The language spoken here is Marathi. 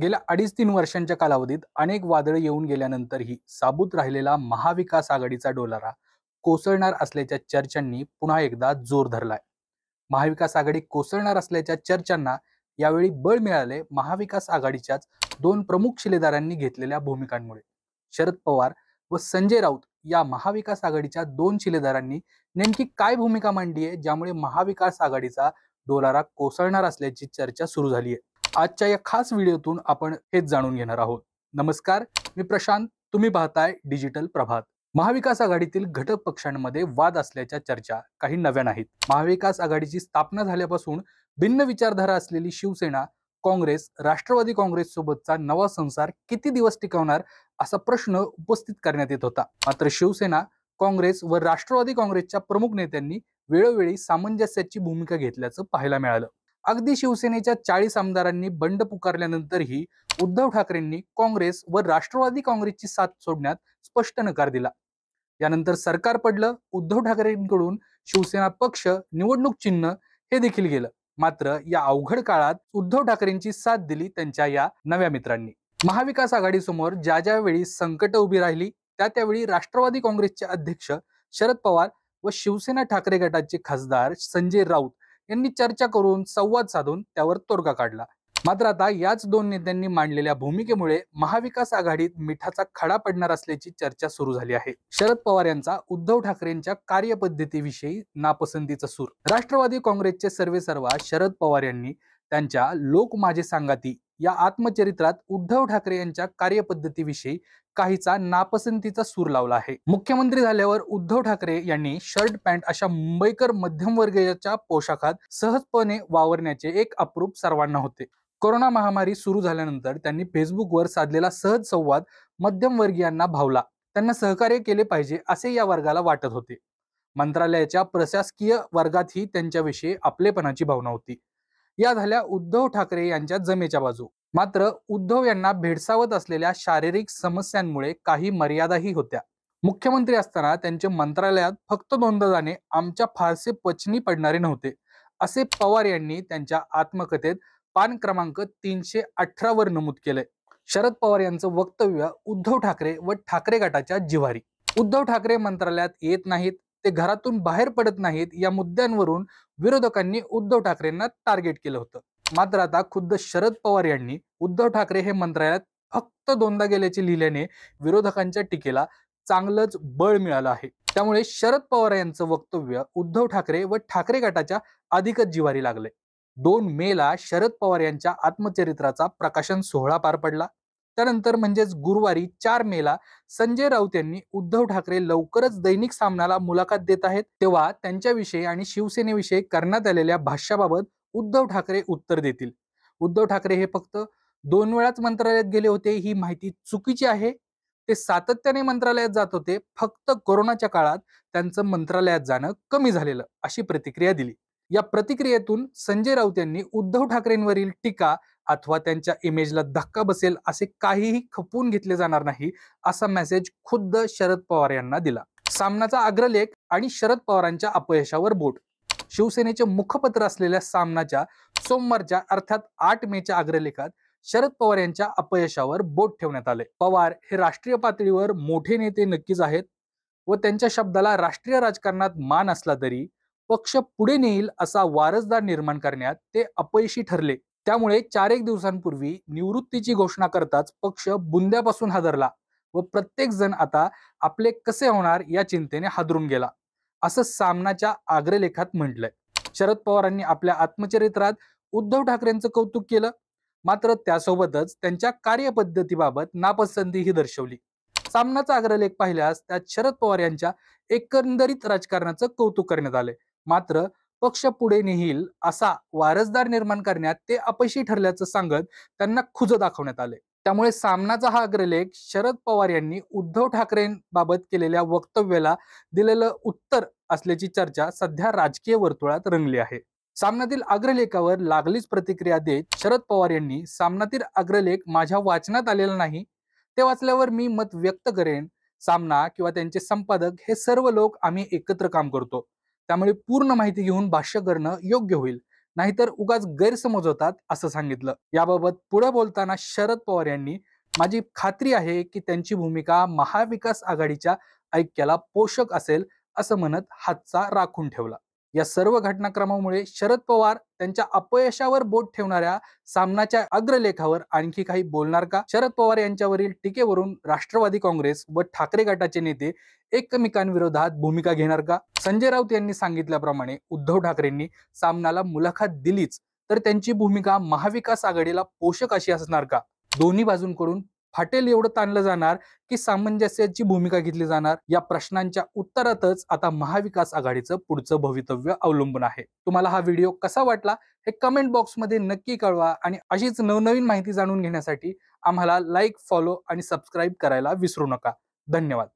गेल्या अडीच तीन वर्षांच्या कालावधीत अनेक वादळं येऊन गेल्यानंतरही साबूत राहिलेला महाविकास आघाडीचा डोलारा कोसळणार असल्याच्या चर्चांनी पुन्हा एकदा जोर धरलाय महाविकास आघाडी कोसळणार असल्याच्या चर्चांना यावेळी बळ मिळाले महाविकास आघाडीच्याच दोन प्रमुख शिलेदारांनी घेतलेल्या भूमिकांमुळे शरद पवार व संजय राऊत या महाविकास आघाडीच्या दोन शिलेदारांनी नेमकी काय भूमिका मांडली आहे ज्यामुळे महाविकास आघाडीचा डोलारा कोसळणार असल्याची चर्चा सुरू झाली आहे आजच्या या खास व्हिडिओतून आपण हेच जाणून घेणार आहोत नमस्कार मी प्रशांत तुम्ही पाहताय डिजिटल प्रभात महाविकास आघाडीतील घटक पक्षांमध्ये वाद असल्याच्या चर्चा काही नव्या नाहीत महाविकास आघाडीची स्थापना झाल्यापासून भिन्न विचारधारा असलेली शिवसेना काँग्रेस राष्ट्रवादी काँग्रेस सोबतचा नवा संसार किती दिवस टिकवणार असा प्रश्न उपस्थित करण्यात येत होता मात्र शिवसेना काँग्रेस व राष्ट्रवादी काँग्रेसच्या प्रमुख नेत्यांनी वेळोवेळी सामंजस्याची भूमिका घेतल्याचं पाहायला मिळालं अगदी शिवसेनेच्या चाळीस आमदारांनी बंड पुकारल्यानंतरही उद्धव ठाकरेंनी काँग्रेस व राष्ट्रवादी काँग्रेसची साथ सोडण्यात स्पष्ट नकार दिला यानंतर सरकार पडलं उद्धव ठाकरेंकडून शिवसेना पक्ष निवडणूक चिन्ह हे देखील गेलं मात्र या अवघड काळात उद्धव ठाकरेंची साथ दिली त्यांच्या या नव्या मित्रांनी महाविकास आघाडीसमोर ज्या ज्यावेळी संकट उभी राहिली त्या त्यावेळी राष्ट्रवादी काँग्रेसचे अध्यक्ष शरद पवार व शिवसेना ठाकरे गटाचे खासदार संजय राऊत यांनी चर्चा करून संवाद साधून त्यावर तोडगा काढला मात्र आता याच दोन नेत्यांनी मांडलेल्या भूमिकेमुळे महाविकास आघाडीत मिठाचा खडा पडणार असल्याची चर्चा सुरू झाली आहे शरद पवार यांचा उद्धव ठाकरेंच्या कार्यपद्धतीविषयी नापसंतीचा सूर राष्ट्रवादी काँग्रेसचे सर्वेसर्वा शरद पवार यांनी त्यांच्या लोक माझे सांगाती या आत्मचरित्रात उद्धव ठाकरे यांच्या कार्यपद्धतीविषयी काहीचा नापसंतीचा सूर लावला आहे मुख्यमंत्री झाल्यावर उद्धव ठाकरे यांनी शर्ट पॅन्ट अशा मुंबईकर मध्यमवर्गीयाच्या पोशाखात सहजपणे वावरण्याचे एक अप्रूप सर्वांना होते कोरोना महामारी सुरू झाल्यानंतर त्यांनी फेसबुकवर साधलेला सहज संवाद मध्यमवर्गीयांना भावला त्यांना सहकार्य केले पाहिजे असे या वर्गाला वाटत होते मंत्रालयाच्या प्रशासकीय वर्गातही त्यांच्याविषयी आपलेपणाची भावना होती या झाल्या उद्धव ठाकरे यांच्या जमेच्या बाजू मात्र उद्धव यांना भेडसावत असलेल्या शारीरिक समस्यांमुळे काही मर्यादाही होत्या मुख्यमंत्री असताना त्यांचे मंत्रालयात फक्त दोनदा जाणे आमच्या फारसे पचनी पडणारे नव्हते असे पवार यांनी त्यांच्या आत्मकथेत पान क्रमांक तीनशे अठरा वर नमूद केले शरद पवार यांचं वक्तव्य उद्धव ठाकरे व ठाकरे गटाच्या जिवारी उद्धव ठाकरे मंत्रालयात येत नाहीत ते घरातून बाहेर पडत नाहीत या मुद्द्यांवरून विरोधकांनी उद्धव ठाकरेंना टार्गेट केलं होतं मात्र आता खुद्द शरद पवार यांनी उद्धव ठाकरे हे मंत्रालयात फक्त दोनदा गेल्याचे लिहिल्याने विरोधकांच्या टीकेला चांगलंच बळ मिळालं आहे त्यामुळे शरद पवार यांचं वक्तव्य उद्धव ठाकरे व ठाकरे गटाच्या अधिकच जिवारी लागले दोन मेला शरद पवार यांच्या आत्मचरित्राचा प्रकाशन सोहळा पार पडला त्यानंतर म्हणजेच गुरुवारी चार मेला संजय राऊत यांनी उद्धव ठाकरे लवकरच दैनिक सामनाला मुलाखत देत आहेत तेव्हा त्यांच्याविषयी आणि शिवसेनेविषयी करण्यात आलेल्या भाष्याबाबत उद्धव ठाकरे उत्तर देतील उद्धव ठाकरे हे फक्त दोन वेळाच मंत्रालयात गेले होते ही माहिती चुकीची आहे ते सातत्याने मंत्रालयात जात होते फक्त कोरोनाच्या काळात त्यांचं मंत्रालयात जाणं कमी झालेलं अशी प्रतिक्रिया दिली या प्रतिक्रियेतून संजय राऊत यांनी उद्धव ठाकरेंवरील टीका अथवा त्यांच्या इमेजला धक्का बसेल असे काहीही खपवून घेतले जाणार नाही असा मेसेज खुद्द शरद पवार यांना दिला सामनाचा अग्रलेख आणि शरद पवारांच्या अपयशावर बोट शिवसेनेचे मुखपत्र असलेल्या सामनाच्या सोमवारच्या अर्थात आठ च्या अग्रलेखात शरद पवार यांच्या अपयशावर बोट ठेवण्यात आले पवार हे राष्ट्रीय पातळीवर मोठे नेते नक्कीच आहेत व त्यांच्या शब्दाला राष्ट्रीय राजकारणात मान असला तरी पक्ष पुढे नेईल असा वारसदार निर्माण करण्यात ते अपयशी ठरले त्यामुळे चार एक दिवसांपूर्वी निवृत्तीची घोषणा करताच पक्ष बुंद्यापासून हादरला व प्रत्येक जण आता आपले कसे होणार या चिंतेने हादरून गेला असं सामनाच्या अग्रलेखात म्हटलंय शरद पवारांनी आपल्या आत्मचरित्रात उद्धव ठाकरेंचं कौतुक केलं मात्र त्यासोबतच त्यांच्या कार्यपद्धतीबाबत नापसंतीही दर्शवली सामनाचा अग्रलेख पाहिल्यास त्यात शरद पवार यांच्या एकंदरीत राजकारणाचं कौतुक करण्यात आले मात्र पक्ष पुढे नेहील असा वारसदार निर्माण करण्यात ते अपयशी ठरल्याचं सांगत त्यांना खुज दाखवण्यात आले त्यामुळे सामनाचा हा अग्रलेख शरद पवार यांनी उद्धव ठाकरेंबाबत केलेल्या वक्तव्याला दिलेलं उत्तर असल्याची चर्चा सध्या राजकीय वर्तुळात रंगली आहे सामन्यातील अग्रलेखावर लागलीच प्रतिक्रिया देत शरद पवार यांनी सामन्यातील अग्रलेख माझ्या वाचनात आलेला नाही ते वाचल्यावर मी मत व्यक्त करेन सामना किंवा त्यांचे संपादक हे सर्व लोक आम्ही एकत्र काम करतो त्यामुळे पूर्ण माहिती घेऊन भाष्य करणं योग्य होईल नाहीतर उगाच गैरसमज होतात असं सांगितलं याबाबत पुढे बोलताना शरद पवार यांनी माझी खात्री आहे की त्यांची भूमिका महाविकास आघाडीच्या ऐक्याला पोषक असेल असं म्हणत हातचा राखून ठेवला या सर्व घटनाक्रमामुळे शरद पवार त्यांच्या अपयशावर बोट ठेवणाऱ्या सामनाच्या अग्रलेखावर आणखी काही बोलणार का शरद पवार यांच्यावरील टीकेवरून राष्ट्रवादी काँग्रेस व ठाकरे गटाचे नेते एकमेकांविरोधात भूमिका घेणार का संजय राऊत यांनी सांगितल्याप्रमाणे उद्धव ठाकरेंनी सामनाला मुलाखत दिलीच तर त्यांची भूमिका महाविकास आघाडीला पोषक अशी असणार का दोन्ही बाजूंकडून हॉटेल एवढं ताणलं जाणार की सामंजस्याची भूमिका घेतली जाणार या प्रश्नांच्या उत्तरातच आता महाविकास आघाडीचं पुढचं भवितव्य अवलंबून आहे तुम्हाला हा व्हिडिओ कसा वाटला हे कमेंट बॉक्समध्ये नक्की कळवा आणि अशीच नवनवीन माहिती जाणून घेण्यासाठी आम्हाला लाईक फॉलो आणि सबस्क्राईब करायला विसरू नका धन्यवाद